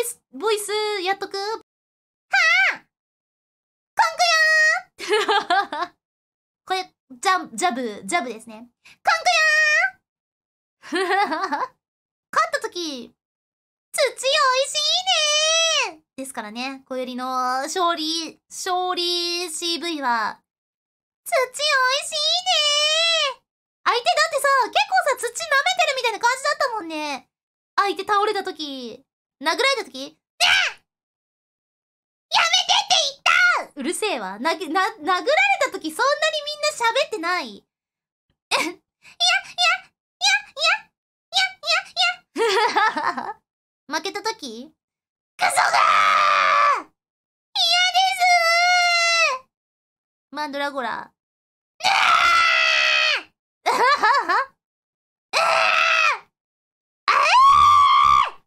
イス、ボイス、やっとくはぁコンクよーこれ、ジャ、ジャブ、ジャブですね。コンクよー勝ったとき、土おいしいねーですからね、小よりの勝利、勝利 CV は、土おいしいねー相手だってさ、結構さ、土舐めてるみたいな感じだったもんね。相手倒れた時、殴られた時やめてって言ったうるせえわ。な、な、殴られた時そんなにみんな喋ってない。えいや、いや、いや、いや、いや、いや、いや。負けた時クソがー嫌ですーマンドラゴラ、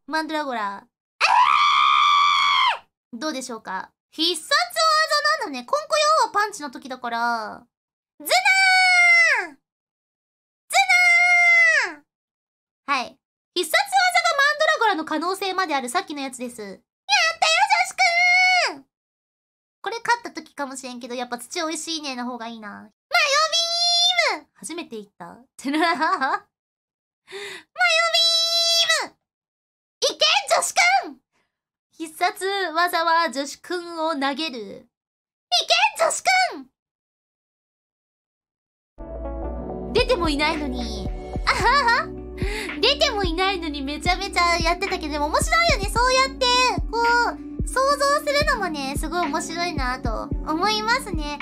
マンドラゴラ。えー、どうでしょうか必殺技なんだね。コンコヨーはパンチの時だから。ズナーズナーはい。必殺技がマンドラゴラの可能性まであるさっきのやつです。やったよ、女子くんこれ勝った時かもしれんけど、やっぱ土美味しいねの方がいいな。マヨビーム初めて言った。てらら必殺技は女子くんを投げる。いけん女子くん出てもいないのに。あはは出てもいないのにめちゃめちゃやってたけど、でも面白いよね。そうやって、こう、想像するのもね、すごい面白いなと思いますね。